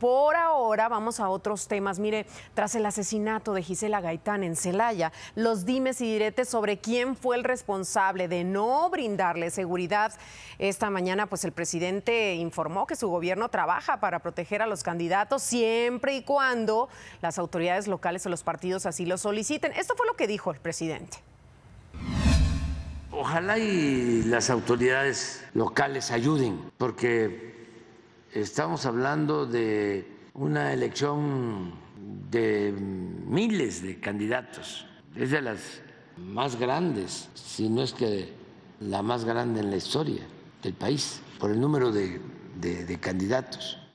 Por ahora vamos a otros temas. Mire, tras el asesinato de Gisela Gaitán en Celaya, los dimes y diretes sobre quién fue el responsable de no brindarle seguridad. Esta mañana, pues el presidente informó que su gobierno trabaja para proteger a los candidatos siempre y cuando las autoridades locales o los partidos así lo soliciten. Esto fue lo que dijo el presidente. Ojalá y las autoridades locales ayuden, porque Estamos hablando de una elección de miles de candidatos. Es de las más grandes, si no es que la más grande en la historia del país, por el número de, candidatos.